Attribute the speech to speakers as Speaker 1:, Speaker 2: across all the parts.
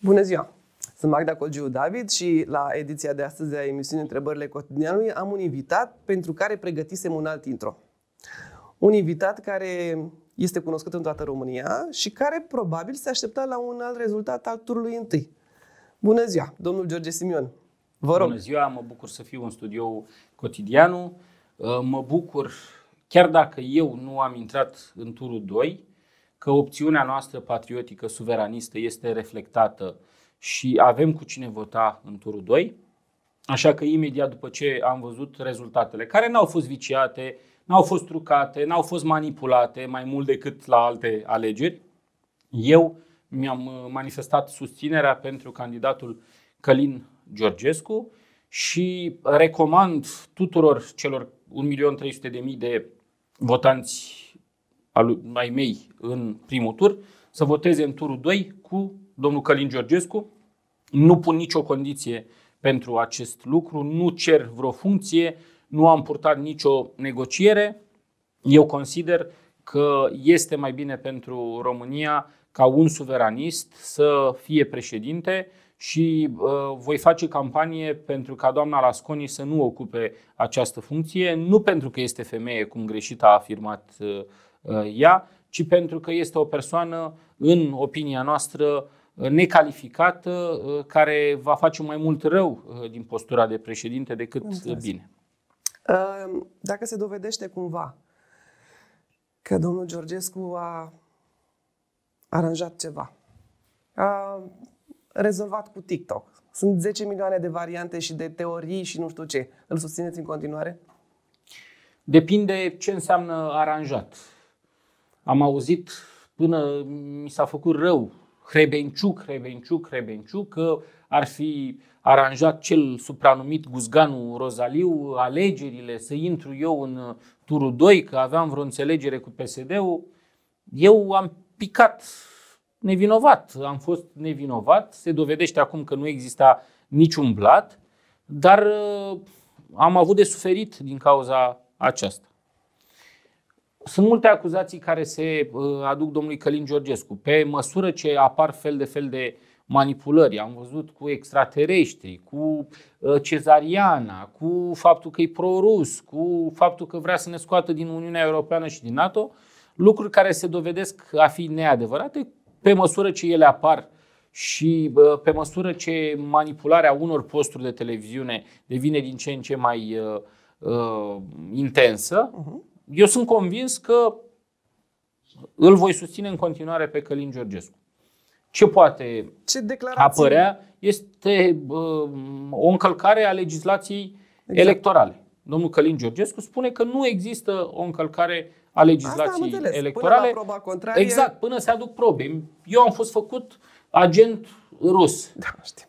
Speaker 1: Bună ziua! Sunt Magda Colgiu David și la ediția de astăzi a emisiunii Întrebările Cotidianului am un invitat pentru care pregătisem un alt intro. Un invitat care este cunoscut în toată România și care probabil se aștepta la un alt rezultat
Speaker 2: al turului întâi. Bună ziua, domnul George Simion. Vă rog. Bună ziua, mă bucur să fiu în studio cotidianul. Mă bucur, chiar dacă eu nu am intrat în turul 2, că opțiunea noastră patriotică, suveranistă, este reflectată și avem cu cine vota în turul 2. Așa că imediat după ce am văzut rezultatele, care n-au fost viciate, n-au fost trucate, n-au fost manipulate mai mult decât la alte alegeri, eu mi-am uh, manifestat susținerea pentru candidatul Călin Georgescu și recomand tuturor celor 1.300.000 de votanți al, ai mei în primul tur, să voteze în turul 2 cu domnul Călin Georgescu. Nu pun nicio condiție pentru acest lucru, nu cer vreo funcție, nu am purtat nicio negociere. Eu consider că este mai bine pentru România ca un suveranist să fie președinte și uh, voi face campanie pentru ca doamna Lasconi să nu ocupe această funcție, nu pentru că este femeie, cum greșit a afirmat uh, Uh, ea, ci pentru că este o persoană, în opinia noastră, uh, necalificată, uh, care va face mai mult rău din postura de președinte decât Înțeles. bine.
Speaker 1: Dacă se dovedește cumva că domnul Georgescu a aranjat ceva, a rezolvat cu TikTok, sunt 10 milioane de variante și de teorii și nu știu ce,
Speaker 2: îl susțineți în continuare? Depinde ce înseamnă aranjat. Am auzit până mi s-a făcut rău Hrebenciuc, Hrebenciuc, Hrebenciuc, că ar fi aranjat cel supranumit Guzganu Rozaliu alegerile, să intru eu în turul 2, că aveam vreo înțelegere cu PSD-ul. Eu am picat nevinovat, am fost nevinovat, se dovedește acum că nu exista niciun blat, dar uh, am avut de suferit din cauza aceasta. Sunt multe acuzații care se uh, aduc domnului Călin Georgescu. Pe măsură ce apar fel de fel de manipulări, am văzut cu extraterestri, cu uh, cezariana, cu faptul că e pro pro-rus, cu faptul că vrea să ne scoată din Uniunea Europeană și din NATO, lucruri care se dovedesc a fi neadevărate pe măsură ce ele apar și uh, pe măsură ce manipularea unor posturi de televiziune devine din ce în ce mai uh, intensă, uh-huh eu sunt convins că îl voi susține în continuare pe Călin Georgescu. Ce poate Ce apărea este uh, o încălcare a legislației exact. electorale. Domnul Călin Georgescu spune că nu există o încălcare a legislației Asta electorale. Până la contrarie... Exact, până se aduc probe. Eu am fost făcut agent rus. Da, știu.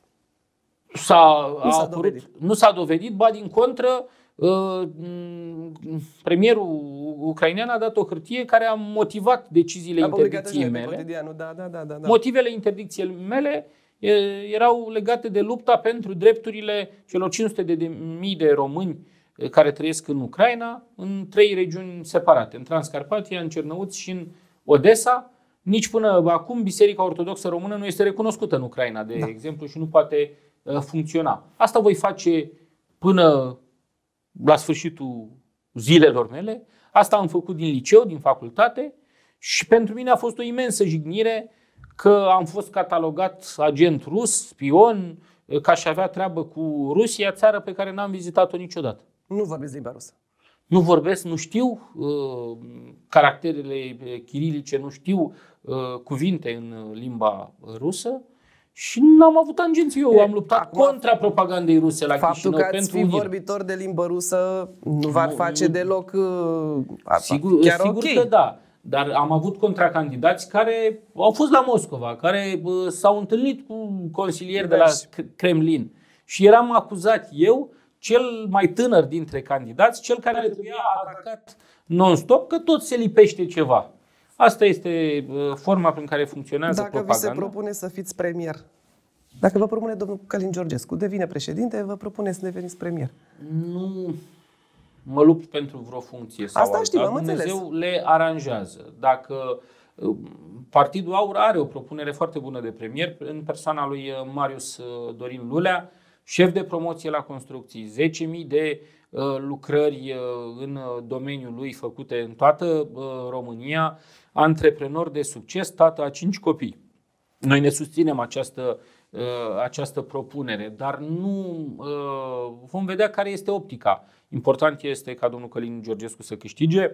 Speaker 2: S-a, nu s-a dovedit. Nu s-a dovedit, ba din contră, uh, Ă, premierul ucrainean a dat o hârtie care a motivat deciziile interdicției mele. Da da, da, da, da, Motivele interdicției mele erau legate de lupta pentru drepturile celor 500 de mii de români care trăiesc în Ucraina, în trei regiuni separate, în Transcarpatia, în Cernăuți și în Odessa. Nici până acum Biserica Ortodoxă Română nu este recunoscută în Ucraina, de da. exemplu, și nu poate funcționa. Asta voi face până la sfârșitul zilelor mele. Asta am făcut din liceu, din facultate și pentru mine a fost o imensă jignire că am fost catalogat agent rus, spion, că aș avea treabă cu Rusia, țară pe care n-am vizitat-o niciodată. Nu vorbesc limba rusă. Nu vorbesc, nu știu uh, caracterele chirilice, nu știu uh, cuvinte în limba rusă și n-am avut tangenți. Eu e, am luptat acum, contra propagandei ruse la faptul Chișinău. Faptul că ați fi unire. vorbitor
Speaker 1: de limbă rusă nu v-ar face nu, deloc uh, sigur, chiar sigur okay. că
Speaker 2: da. Dar am avut contracandidați care au fost la Moscova, care uh, s-au întâlnit cu consilieri de la Kremlin. Și eram acuzat eu, cel mai tânăr dintre candidați, cel care trebuia atacat non-stop, că tot se lipește ceva. Asta este uh, forma prin care funcționează Dacă propaganda. Dacă vi se
Speaker 1: propune să fiți premier, dacă vă propune domnul Calin Georgescu, devine președinte, vă propune să deveniți premier.
Speaker 2: Nu mă lupt pentru vreo funcție sau Asta știu, am Dumnezeu înțeles. le aranjează. Dacă uh, Partidul Aur are o propunere foarte bună de premier în persoana lui uh, Marius Dorin Lulea, șef de promoție la construcții, 10.000 de lucrări în domeniul lui făcute în toată România, antreprenor de succes, tată a cinci copii. Noi ne susținem această, uh, această propunere, dar nu uh, vom vedea care este optica. Important este ca domnul Călin Georgescu să câștige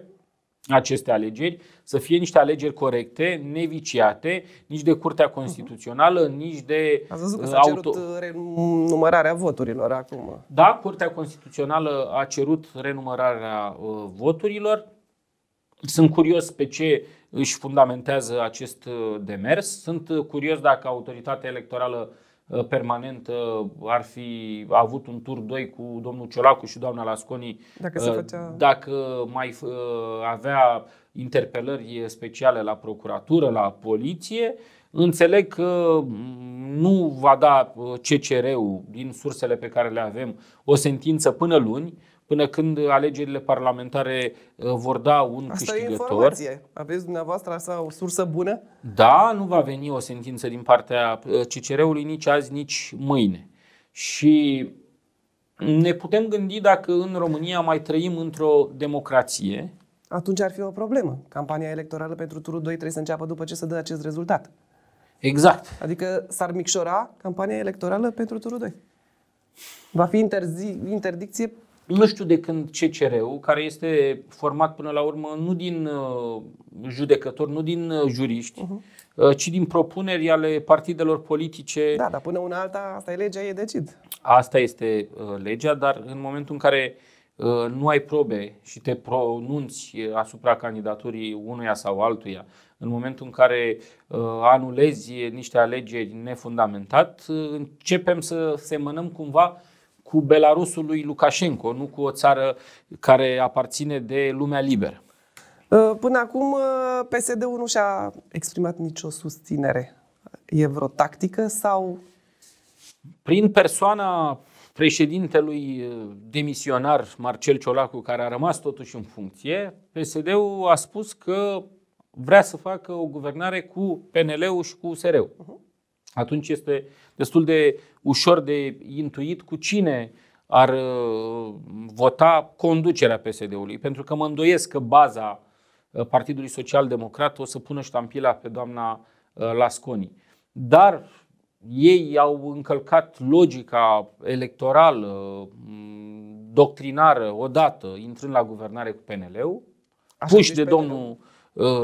Speaker 2: aceste alegeri, să fie niște alegeri corecte, neviciate, nici de Curtea Constituțională, uh-huh. nici de Ați văzut că uh, s-a auto... cerut
Speaker 1: renumărarea voturilor acum.
Speaker 2: Da, Curtea Constituțională a cerut renumărarea voturilor. Sunt curios pe ce își fundamentează acest uh, demers. Sunt uh, curios dacă autoritatea electorală uh, permanent ar fi avut un tur 2 cu domnul Ciolacu și doamna Lasconi dacă, se făcea... dacă mai avea interpelări speciale la procuratură, la poliție. Înțeleg că mm, nu va da CCR-ul din sursele pe care le avem o sentință până luni, până când alegerile parlamentare uh, vor da un asta câștigător. Asta e informație. Aveți dumneavoastră așa o sursă bună? Da, nu va veni o sentință din partea uh, CCR-ului nici azi, nici mâine. Și ne putem gândi dacă în România mai trăim într-o democrație.
Speaker 1: Atunci ar fi o problemă. Campania electorală pentru turul 2 trebuie să înceapă după ce să dă acest rezultat. Exact. Adică s-ar
Speaker 2: micșora campania electorală pentru turul 2.
Speaker 1: Va fi interzi- interdicție
Speaker 2: nu știu de când CCR-ul, care este format până la urmă nu din uh, judecători, nu din uh, juriști, uh-huh. ci din propuneri ale partidelor politice. Da, dar până una alta, asta e legea, e decid. Asta este uh, legea, dar în momentul în care nu ai probe și te pronunți asupra candidaturii unuia sau altuia, în momentul în care anulezi niște alegeri nefundamentat, începem să semănăm cumva cu Belarusul lui Lukashenko, nu cu o țară care aparține de lumea liberă.
Speaker 1: Uh, până acum, uh, PSD-ul nu și-a exprimat nicio susținere. E vreo tactică
Speaker 2: sau. Prin persoana președintelui uh, demisionar Marcel Ciolacu, care a rămas totuși în funcție, PSD-ul a spus că vrea să facă o guvernare cu PNL-ul și cu USR-ul. Uh-huh atunci este destul de ușor de intuit cu cine ar uh, vota conducerea PSD-ului, pentru că mă îndoiesc că baza uh, Partidului Social Democrat o să pună ștampila pe doamna uh, Lasconi. Dar ei au încălcat logica electorală, mm, doctrinară, odată, intrând la guvernare cu PNL-ul, puși de domnul,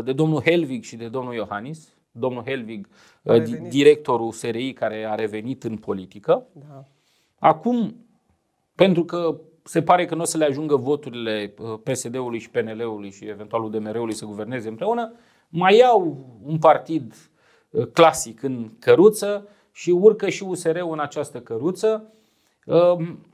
Speaker 2: de domnul Helvig și de domnul Iohannis, domnul Helvig, eh, directorul SRI care a revenit în politică. Da. Acum, pentru că se pare că nu o să le ajungă voturile eh, PSD-ului și PNL-ului și eventual UDMR-ului să guverneze împreună, mai iau un partid eh, clasic în căruță și urcă și USR-ul în această căruță. Ehm,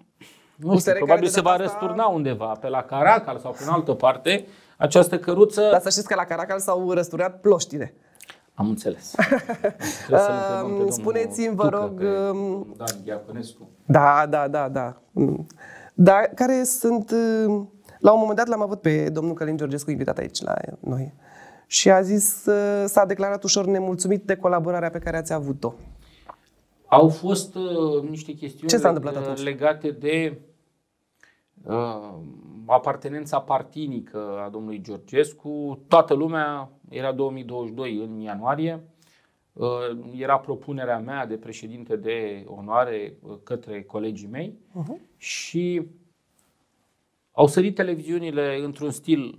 Speaker 2: nu știu, probabil se va răsturna undeva, pe la Caracal sau pe în altă parte, această căruță. Dar să știți că la Caracal s-au răsturnat ploștile. Am înțeles. Spuneți-mi, vă rog... Um, Dan Diaconescu.
Speaker 1: Da, da, da, da. Mm. Dar care sunt... Um, la un moment dat l-am avut pe domnul Călin Georgescu invitat aici la noi și a zis, uh, s-a declarat ușor nemulțumit de colaborarea pe care ați avut-o.
Speaker 2: Au fost uh, niște chestiuni Ce s-a întâmplat legate de uh, apartenența partinică a domnului Georgescu, toată lumea, era 2022 în ianuarie, uh, era propunerea mea de președinte de onoare uh, către colegii mei uh-huh. și au sărit televiziunile într-un stil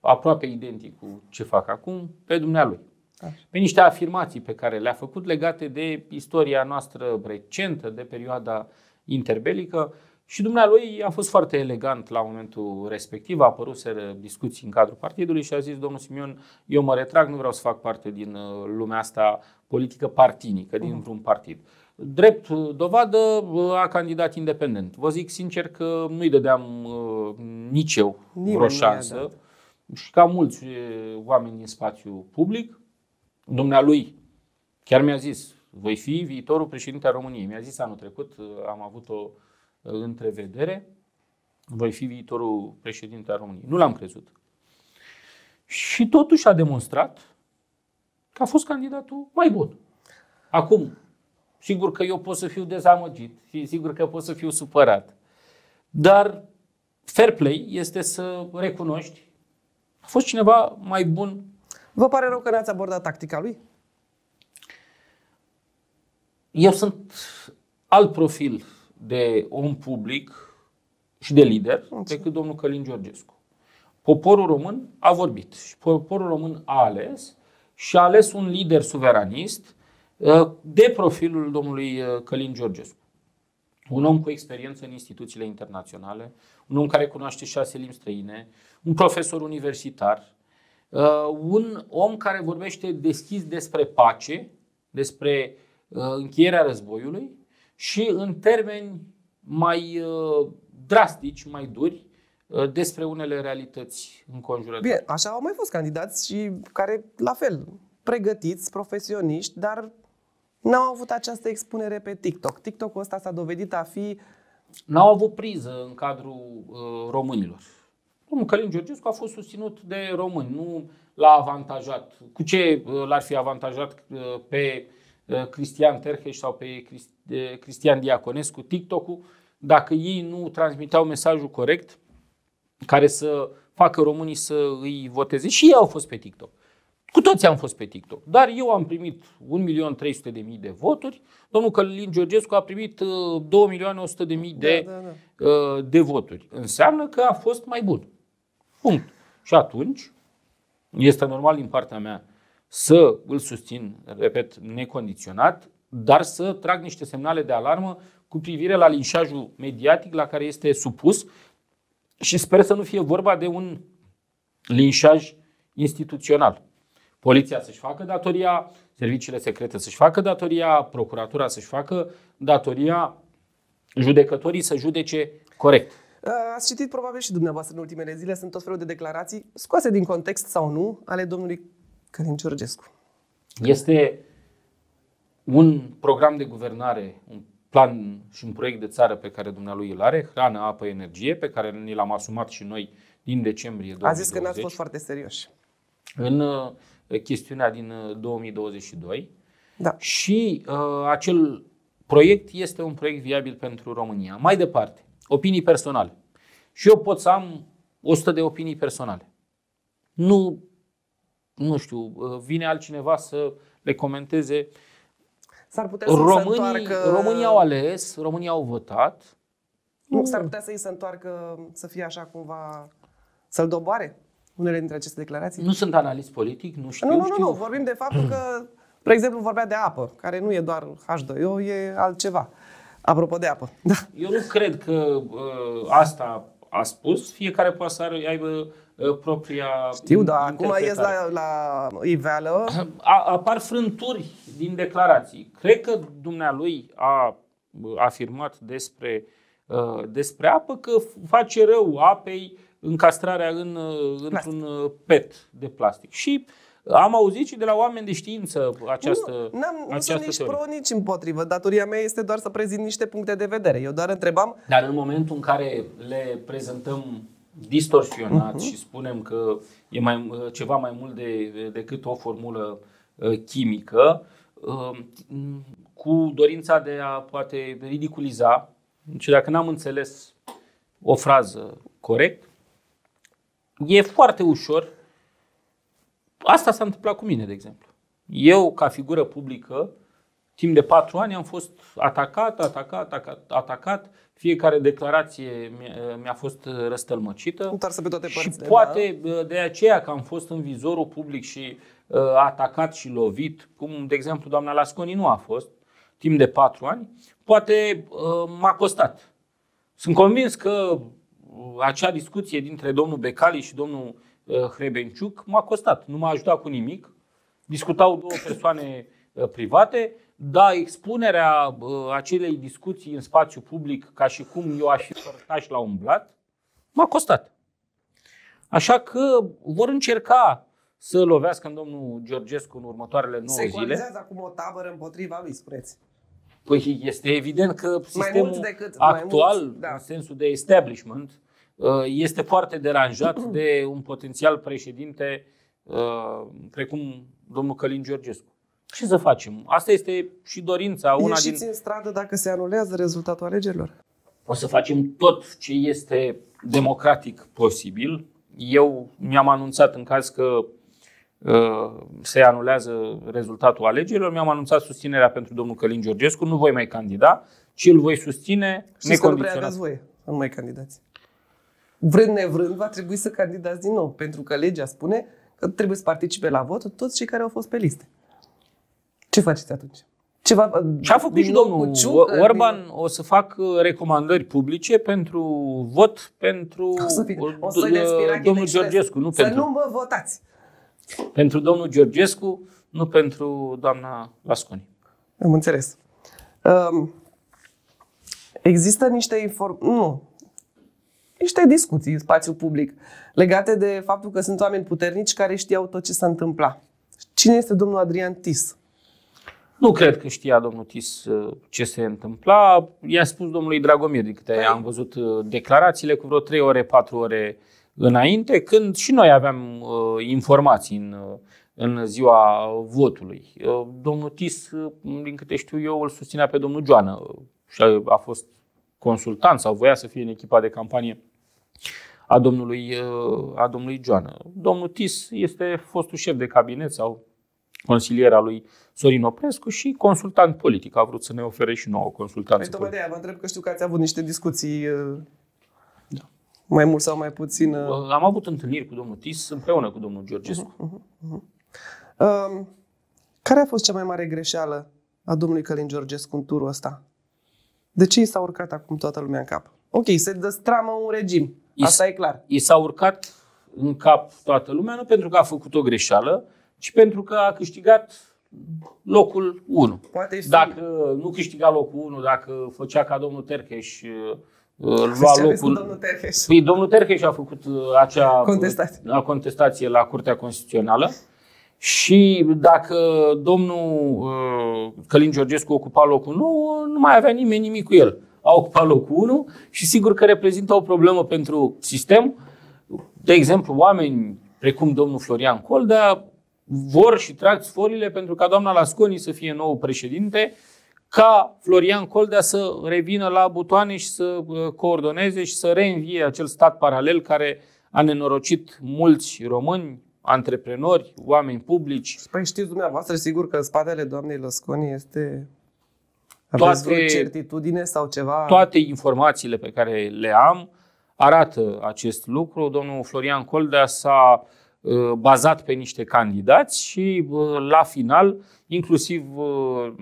Speaker 2: aproape identic cu ce fac acum pe dumnealui. Așa. Pe niște afirmații pe care le-a făcut legate de istoria noastră recentă, de perioada interbelică și dumnealui a fost foarte elegant la momentul respectiv, a apărut să discuții în cadrul partidului și a zis, domnul Simion, eu mă retrag, nu vreau să fac parte din uh, lumea asta politică partinică, din mhm. vreun partid. Drept uh, dovadă, uh, a candidat independent. Vă zic sincer că nu-i dădeam uh, nici eu Nimeni vreo șansă și ca mulți oameni din spațiu public, dumnealui chiar mi-a zis, voi fi viitorul președinte al României. Mi-a zis anul trecut, am avut o întrevedere, voi fi viitorul președinte al României. Nu l-am crezut. Și totuși a demonstrat că a fost candidatul mai bun. Acum, sigur că eu pot să fiu dezamăgit și sigur că pot să fiu supărat. Dar fair play este să recunoști a fost cineva mai bun. Vă pare rău că n-ați abordat tactica lui? Eu sunt alt profil de om public și de lider Mulțumesc. decât domnul Călin Georgescu. Poporul român a vorbit și poporul român a ales și a ales un lider suveranist uh, de profilul domnului uh, Călin Georgescu. Un om cu experiență în instituțiile internaționale, un om care cunoaște șase limbi străine, un profesor universitar, uh, un om care vorbește deschis despre pace, despre încheierea războiului și în termeni mai uh, drastici, mai duri, uh, despre unele realități înconjurătoare.
Speaker 1: Bine, așa au mai fost candidați și care, la fel, pregătiți, profesioniști, dar n-au avut această expunere pe TikTok. TikTok-ul ăsta s-a dovedit a fi... N-au avut
Speaker 2: priză în cadrul uh, românilor. Domnul Călin Georgescu a fost susținut de români, nu l-a avantajat. Cu ce uh, l-ar fi avantajat uh, pe Uh, Cristian Terheș sau pe uh, Cristian Diaconescu, TikTok-ul, dacă ei nu transmiteau mesajul corect, care să facă românii să îi voteze. Și ei au fost pe TikTok. Cu toți am fost pe TikTok. Dar eu am primit 1.300.000 de voturi. Domnul Călin Georgescu a primit 2.100.000 uh, de, da, da, da. de voturi. Înseamnă că a fost mai bun. Punct. Și atunci, este normal din partea mea să îl susțin, repet, necondiționat, dar să trag niște semnale de alarmă cu privire la linșajul mediatic la care este supus și sper să nu fie vorba de un linșaj instituțional. Poliția să-și facă datoria, serviciile secrete să-și facă datoria, procuratura să-și facă datoria, judecătorii să judece corect. Ă,
Speaker 1: ați citit probabil și dumneavoastră în ultimele zile, sunt tot felul de declarații, scoase din context sau nu, ale domnului Călin Georgescu.
Speaker 2: Este un program de guvernare, un plan și un proiect de țară pe care dumnealui îl are, hrană, apă, energie, pe care ni l-am asumat și noi din decembrie 2020. A zis că n-ați fost foarte serioși. În uh, chestiunea din 2022. Uh, da. Și uh, acel proiect este un proiect viabil pentru România. Mai departe, opinii personale. Și eu pot să am 100 de opinii personale. Nu nu știu, uh, vine altcineva să le comenteze. S-ar putea să românii, se întoarcă... românii au ales, românii au votat. Nu, s-ar putea
Speaker 1: să îi se întoarcă, să fie așa cumva, să-l doboare unele dintre aceste declarații? Nu sunt analist politic, nu știu. Nu, nu, nu, știu. nu. vorbim de faptul că, de exemplu, vorbea de apă, care nu e doar H2O, e altceva. Apropo de apă. Da.
Speaker 2: Eu nu cred că uh, ă, asta a spus. Fiecare poate să aibă Ă, propria Știu, dar acum ies la, la iveală. A, apar frânturi din declarații. Cred că dumnealui a afirmat despre, ă, despre apă că face rău apei încastrarea în, ă, într-un pet de plastic. Și am auzit și de la oameni de știință această Nu, n-am, nu această sunt nici teorie. pro, nici împotrivă.
Speaker 1: Datoria mea este doar să prezint niște puncte de vedere. Eu doar întrebam... Dar în momentul în care
Speaker 2: le prezentăm distorsionat uh-huh. Mhm. și spunem că e mai, uh, ceva mai mult de, decât o formulă uh, chimică, uh, cu dorința de a poate ridiculiza. Și deci, dacă n-am înțeles o frază corect, e foarte ușor. Asta s-a întâmplat cu mine, de exemplu. Eu, ca figură publică, timp de patru ani am fost atacat, atacat, atacat, atacat. Fiecare declarație mi-a fost răstălmăcită. să pe toate părțile. Și da. poate da? de aceea că am fost în vizorul public și uh, atacat și lovit, cum de exemplu doamna Lasconi nu a fost, timp de patru ani, poate uh, m-a costat. Sunt convins că uh, acea discuție dintre domnul Becali și domnul uh, Hrebenciuc m-a costat. Nu m-a ajutat cu nimic. Discutau două persoane uh, private da, expunerea uh, acelei discuții în spațiu public, ca și cum eu aș fi fărtaș la blat, m-a costat. Așa că vor încerca să lovească în domnul Georgescu în următoarele 9 zile. Se
Speaker 1: acum o tabără împotriva
Speaker 2: lui, spuneți. Păi este evident că sistemul mai mult decât, actual, mai mult, da. în sensul de establishment, uh, este foarte deranjat de un potențial președinte uh, precum domnul Călin Georgescu. Ce să facem? Asta este și dorința. Una Ieșiți din... în
Speaker 1: stradă dacă se anulează rezultatul alegerilor.
Speaker 2: O să facem tot ce este democratic posibil. Eu mi-am anunțat în caz că
Speaker 1: uh,
Speaker 2: se anulează rezultatul alegerilor, mi-am anunțat susținerea pentru domnul Călin Georgescu, nu voi mai candida, ci îl voi susține Știți necondiționat. nu
Speaker 1: voi, nu mai candidați. Vrând nevrând, va trebui să candidați din nou, pentru că legea spune că trebuie să participe la vot toți cei care au fost pe liste. Ce faceți atunci? Ceva, uh, și a făcut și domnul Ciu, uh,
Speaker 2: Orban, o să fac uh, recomandări publice pentru vot pentru o să O să domnul Georgescu. Nu să pentru, nu
Speaker 1: mă votați.
Speaker 2: Pentru domnul Georgescu, nu pentru doamna Lasconi.
Speaker 1: Am înțeles. Um, există niște informații, nu, niște discuții în spațiu public legate de faptul că sunt oameni puternici care știau tot ce s-a întâmplat. Cine este domnul Adrian Tis?
Speaker 2: Nu cred că știa domnul Tis uh, ce se întâmpla. I-a spus domnului Dragomir, de câte păi- am văzut uh, declarațiile, cu vreo 3 ore, 4 ore înainte, când și noi aveam uh, informații în, în ziua votului. domnul Tis, din câte știu eu, îl susținea pe domnul Joană și a, fost consultant sau voia să fie în echipa de campanie a domnului, a domnului Joană. Domnul Tis este fostul șef de cabinet sau consiliera lui Sorin Oprescu și consultant politic. A vrut să ne ofere și nouă consultanță. Păi, de
Speaker 1: vă întreb că știu că ați avut niște discuții da. mai mult sau mai puțin. Uh,
Speaker 2: am avut întâlniri cu domnul Tis împreună cu domnul Georgescu.
Speaker 1: Uh-huh, uh-huh. Uh, care a fost cea mai mare greșeală a domnului Călin Georgescu în turul ăsta? De ce i s-a urcat acum toată lumea în cap? Ok, se destramă un regim.
Speaker 2: I Asta e clar. I s-a urcat în cap toată lumea, nu pentru că a făcut o greșeală, ci pentru că a câștigat locul 1. Poate este dacă un... nu câștiga locul 1, dacă făcea ca domnul Terheș îl uh, lua locul... Domnul Terheș. Păi, domnul Terheș a făcut uh, acea uh, contestație. A contestație la Curtea Constituțională și dacă domnul Călin Georgescu ocupa locul 1, nu mai avea nimeni nimic cu el. A ocupat locul 1 și sigur că reprezintă o problemă pentru sistem. De exemplu, oameni precum domnul Florian Coldea vor și trag sforile pentru ca doamna Lasconi să fie nou președinte, ca Florian Coldea să revină la butoane și să uh, coordoneze și să reînvie acel stat paralel care a nenorocit mulți români, antreprenori, oameni publici. Păi știți
Speaker 1: dumneavoastră, sigur că în spatele doamnei Lasconi este aveți toate, certitudine sau ceva? Toate
Speaker 2: informațiile pe care le am arată acest lucru. Domnul Florian Coldea s-a uh, Uh, bazat pe niște candidați și uh, la final, inclusiv uh,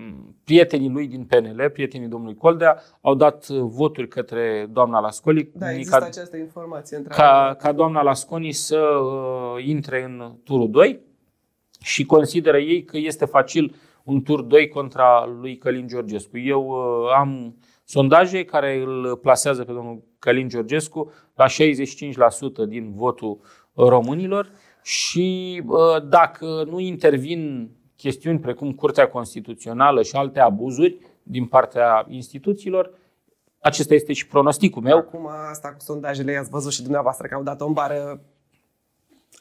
Speaker 2: prietenii lui din PNL, prietenii domnului Coldea, au dat voturi către doamna Lasconi, da, ca, această
Speaker 1: informație, ca,
Speaker 2: ca doamna Lasconi să intre în turul 2 și consideră ei că este facil un tur 2 contra lui Călin Georgescu. Eu am sondaje care îl plasează pe domnul Călin Georgescu la 65% din votul românilor și dacă nu intervin chestiuni precum Curtea Constituțională și alte abuzuri din partea instituțiilor, acesta este și pronosticul meu. Acum asta cu sondajele, ați
Speaker 1: văzut și dumneavoastră că au dat o bară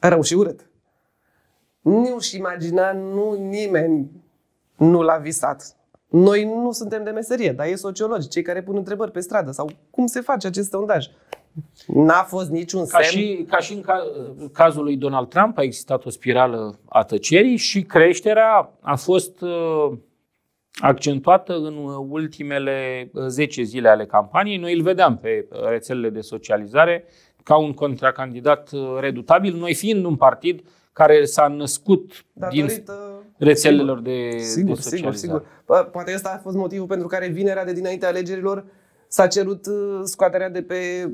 Speaker 1: rău și urât. Nu-și imagina nu nimeni nu l-a visat. Noi nu suntem de meserie, dar e sociologi, cei care pun întrebări pe stradă sau cum se face acest sondaj. N-a fost niciun semn. Ca și,
Speaker 2: ca și în ca, cazul lui Donald Trump a existat o spirală a tăcerii și creșterea a fost uh, accentuată în ultimele 10 uh, zile ale campaniei. Noi îl vedeam pe uh, rețelele de socializare ca un contracandidat uh, redutabil, noi fiind un partid care s-a născut Datorită... din rețelelor de, sigur, de socializare. Sigur, sigur. poate ăsta a fost motivul pentru
Speaker 1: care vinerea de dinainte alegerilor s-a cerut scoaterea de pe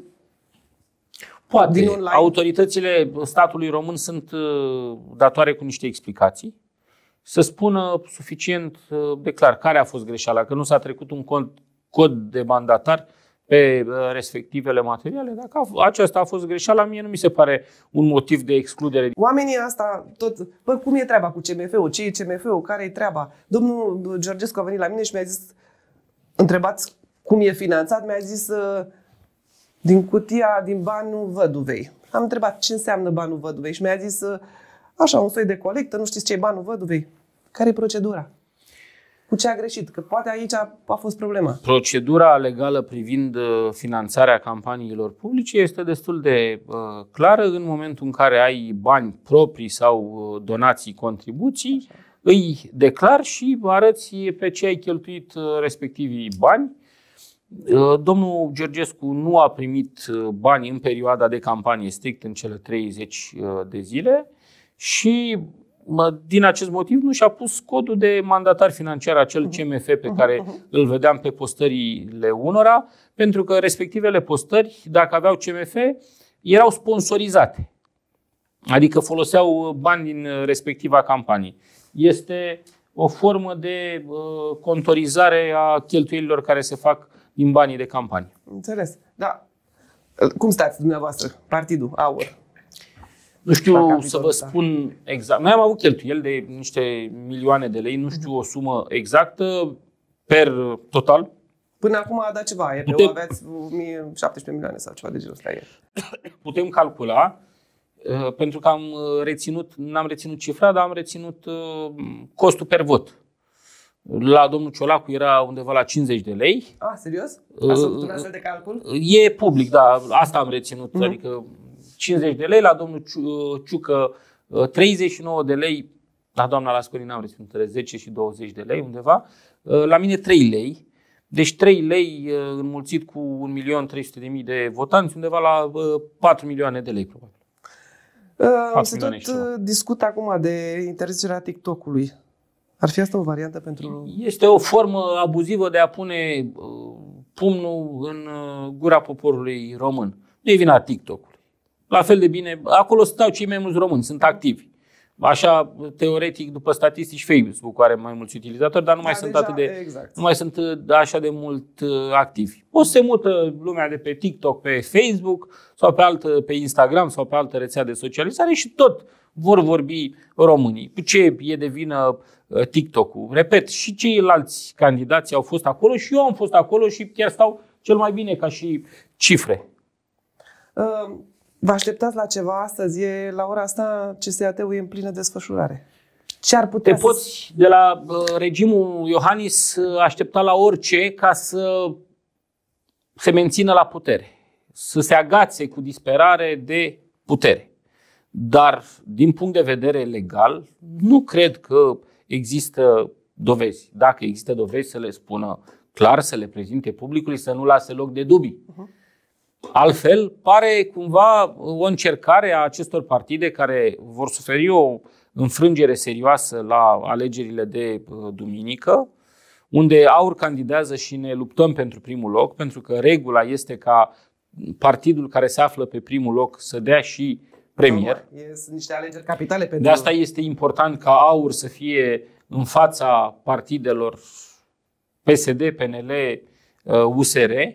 Speaker 2: Poate. Din online. Autoritățile statului român sunt uh, datoare cu niște explicații. Să spună suficient uh, de clar care a fost greșeala, că nu s-a trecut un cont, cod de mandatar pe uh, respectivele materiale. Dacă a, aceasta a fost greșeala, mie nu mi se pare un motiv de excludere. Oamenii asta tot, bă, cum
Speaker 1: e treaba cu CMF-ul? Ce e CMF-ul? Care e treaba? Domnul Georgescu a venit la mine și mi-a zis, întrebați cum e finanțat, mi-a zis, din cutia, din banul văduvei. Am întrebat ce înseamnă banul văduvei și mi-a zis, așa, un soi de colectă, nu știți ce e banul văduvei? Care e procedura? Cu ce a greșit? Că poate aici a, a
Speaker 2: fost problema. Procedura legală privind uh, finanțarea campaniilor publice este destul de uh, clară. În momentul în care ai bani proprii sau uh, donații, contribuții, așa. îi declar și arăți pe ce ai cheltuit uh, respectivii bani Uh, domnul Georgescu nu a primit uh, bani în perioada de campanie, strict în cele 30 uh, de zile și din acest motiv nu și-a pus codul de mandatar financiar, acel CMF pe care îl vedeam pe postările unora, pentru că respectivele postări, dacă aveau CMF, erau sponsorizate. Adică foloseau bani din respectiva campanie. Este o formă de contorizare a cheltuielilor care se fac din banii de campanie. Înțeles. Da. Cum stați dumneavoastră, partidul, aur? Nu știu să vă da. spun exact. Noi am avut cheltuieli de niște milioane de lei, nu știu o sumă exactă per total. Până acum a dat ceva, e putem, aveți
Speaker 1: 17 milioane sau ceva de genul ăsta.
Speaker 2: Putem calcula, uh, pentru că am uh, reținut, n-am reținut cifra, dar am reținut uh, costul per vot. La domnul Ciolacu era undeva la 50 de lei.
Speaker 1: Ah, serios? Uh, Ați făcut un de calcul?
Speaker 2: Uh, e public, da. Asta am reținut. Mm-hmm. Adică 50 de lei, la domnul uh, Ciucă 39 de lei, la doamna Lasconi n-am reținut, între 10 și 20 de lei undeva. La mine 3 lei. Deci 3 lei înmulțit cu 1.300.000 de votanți, undeva la 4 milioane de lei, probabil.
Speaker 1: Am se tot discut acum de interzicerea TikTok-ului. Ar fi asta o variantă pentru...
Speaker 2: Este o formă abuzivă de a pune uh, pumnul în uh, gura poporului român. Nu e vina TikTok-ului. La fel de bine, acolo stau cei mai mulți români, sunt activi. Așa, teoretic, după statistici, Facebook are mai mulți utilizatori, dar nu da, mai, da, sunt, deja, atât de, exact. nu mai sunt uh, așa de mult activi. O să se mută lumea de pe TikTok, pe Facebook sau pe, altă, pe Instagram sau pe altă rețea de socializare și tot vor vorbi românii. Ce e de vină uh, TikTok-ul? Repet, și ceilalți candidați au fost acolo și eu am fost acolo și chiar stau cel mai bine ca și cifre.
Speaker 1: Uh, vă așteptați la ceva astăzi? E la ora asta CSAT-ul e în plină desfășurare. Ce ar putea Te să...
Speaker 2: poți, de la uh, regimul Iohannis, aștepta la orice ca să se mențină la putere, să se agațe cu disperare de putere. Dar, din punct de vedere legal, nu cred că există dovezi. Dacă există dovezi, să le spună clar, să le prezinte publicului, să nu lase loc de dubii. Uh-huh. Altfel, pare cumva o încercare a acestor partide care vor suferi o înfrângere serioasă la alegerile de uh, duminică, unde AUR candidează și ne luptăm pentru primul loc, pentru că regula este ca partidul care se află pe primul loc să dea și premier. Sunt niște alegeri capitale pentru... De asta este important ca AUR să fie în fața partidelor PSD, PNL, USR. Uh,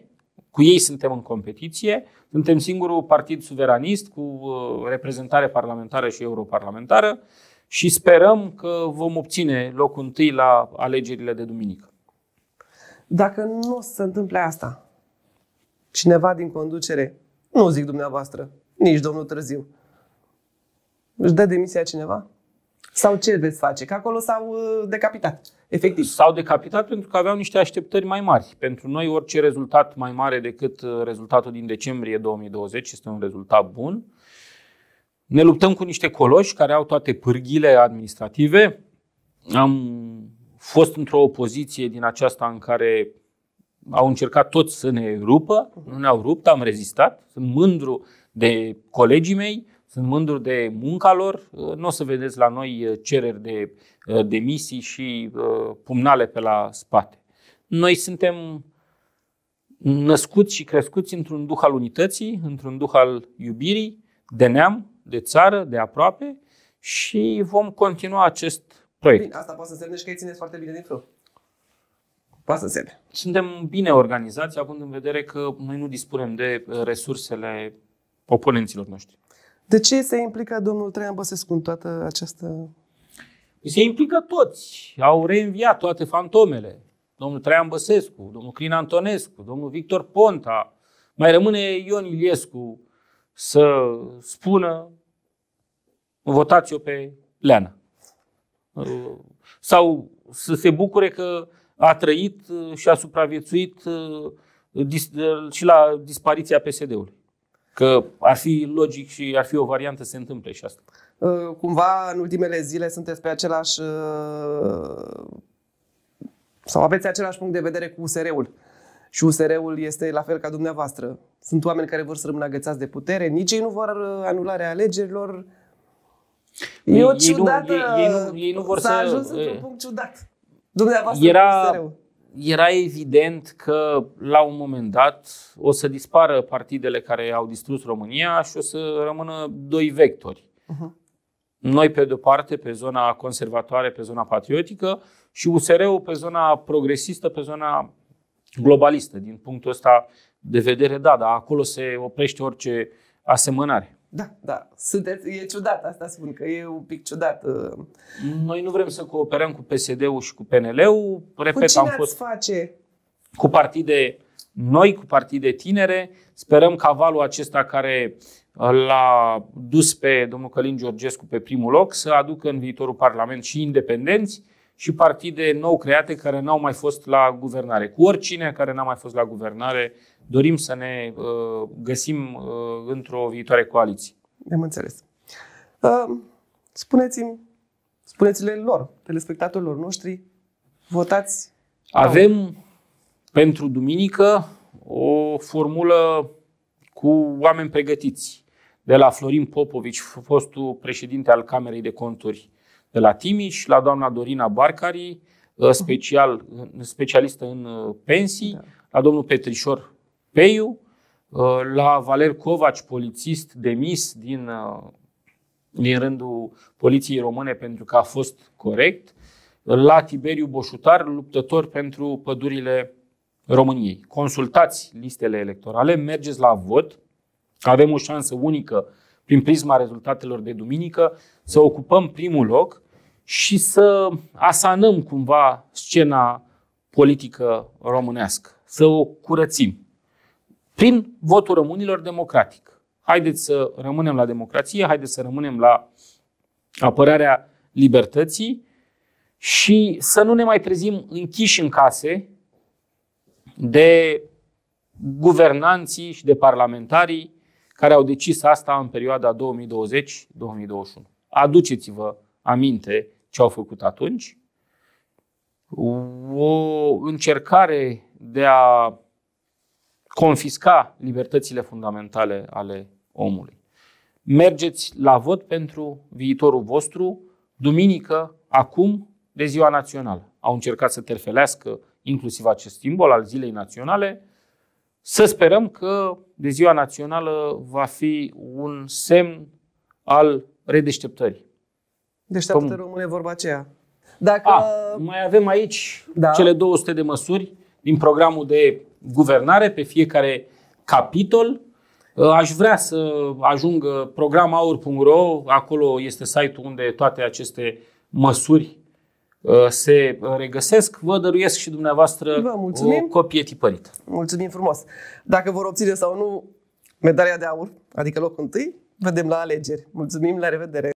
Speaker 2: cu ei suntem în competiție. Suntem singurul partid suveranist cu uh, reprezentare parlamentară și europarlamentară și sperăm că vom obține locul întâi la alegerile de duminică.
Speaker 1: Dacă nu se întâmple asta, cineva din conducere, nu zic dumneavoastră, nici domnul Târziu, își dă demisia cineva? Sau ce veți face? Că acolo s-au uh, decapitat,
Speaker 2: efectiv. S-au decapitat pentru că aveau niște așteptări mai mari. Pentru noi orice rezultat mai mare decât uh, rezultatul din decembrie 2020 este un rezultat bun. Ne luptăm cu niște coloși care au toate pârghile administrative. Am fost într-o opoziție din aceasta în care au încercat toți să ne rupă, nu ne-au rupt, am rezistat. Sunt mândru de colegii mei, sunt mândru de munca lor. Uh, nu o să vedeți la noi uh, cereri de uh, demisii și pumnale pe la spate. Noi suntem născuți și crescuți într-un duh al unității, într-un duh al iubirii, de neam, de țară, de aproape și vom continua acest proiect. Bine,
Speaker 1: asta poate să însemne și că îi țineți foarte bine din frâu.
Speaker 2: Poate să însemne. Suntem bine organizați, având în vedere că noi nu dispunem de resursele oponenților noștri.
Speaker 1: De ce se implică domnul Traian Băsescu în toată această...
Speaker 2: Păi se implică toți. Au reînviat toate fantomele. Domnul Traian Băsescu, domnul Crin Antonescu, domnul Victor Ponta. Mai rămâne Ion Iliescu să spună votați-o pe Leana. Sau să se bucure că a trăit și a supraviețuit uh, și la dispariția PSD-ului. Că ar fi logic și ar fi o variantă să se întâmple și asta. Uh, cumva, în ultimele zile sunteți
Speaker 1: pe același... Uh, sau aveți același punct de vedere cu USR-ul. Și USR-ul este la fel ca dumneavoastră. Sunt oameni care vor să rămână agățați de putere, nici ei nu vor uh, anularea alegerilor. E o ciudată... Ei, ei, nu, ei, nu, ei nu vor s-a să... ajuns într-un punct ciudat.
Speaker 2: Dumneavoastră era, era evident că la un moment dat o să dispară partidele care au distrus România și o să rămână doi vectori. Uh-huh. Noi, pe de-o parte, pe zona conservatoare, pe zona patriotică și USR-ul pe zona progresistă, pe zona globalistă. Din punctul ăsta de vedere, da, dar acolo se oprește orice asemănare. Da, da. Sunteți, e ciudat, asta spun, că e un pic ciudat. Uh. Noi nu vrem să cooperăm cu PSD-ul și cu PNL-ul. Repet, cu cine am fost face? Cu partide noi, cu partide tinere. Sperăm că valul acesta care uh, l-a dus pe domnul Călin Georgescu pe primul loc să aducă în viitorul Parlament și independenți și partide nou create care n-au mai fost la guvernare. Cu oricine care n-a mai fost la guvernare, dorim să ne uh, găsim uh, într-o viitoare coaliție.
Speaker 1: Am înțeles. Uh, spuneți-mi, spuneți-le lor, telespectatorilor
Speaker 2: noștri, votați. Avem pentru duminică o formulă cu oameni pregătiți. De la Florin Popovici, fostul președinte al Camerei de Conturi de la Timiș, la doamna Dorina Barcari, uh, da. special, specialistă în uh, pensii, da. la domnul Petrișor Peiu, uh, la Valer Covaci, polițist demis din, din rândul Poliției Române pentru că a fost corect, la Tiberiu Boșutar, luptător pentru pădurile României. Consultați listele electorale, mergeți la vot, avem o șansă unică prin prisma rezultatelor de duminică, să ocupăm primul loc și să asanăm cumva scena politică românească, să o curățim prin votul românilor democratic. Haideți să rămânem la democrație, haideți să rămânem la apărarea libertății și să nu ne mai trezim închiși în case de guvernanții și de parlamentarii care au decis asta în perioada 2020-2021. Aduceți-vă aminte ce au făcut atunci. O încercare de a confisca libertățile fundamentale ale omului. Mergeți la vot pentru viitorul vostru, duminică, acum, de ziua națională. Au încercat să terfelească inclusiv acest simbol al zilei naționale, să sperăm că de ziua națională va fi un semn al redeșteptării.
Speaker 1: Deșteaptă Păm... rămâne vorba aceea. Dacă... A, ah,
Speaker 2: mai avem aici da. cele 200 de măsuri din programul de guvernare pe fiecare capitol. Uh, aș vrea să ajungă programaur.ro, acolo este site-ul unde toate aceste măsuri Uh, se uh, regăsesc. Vă dăruiesc și dumneavoastră Vă mulțumim. o
Speaker 1: copie tipărită. Mulțumim frumos! Dacă vor obține sau nu medalia de aur, adică locul întâi, vedem la alegeri. Mulțumim, la revedere!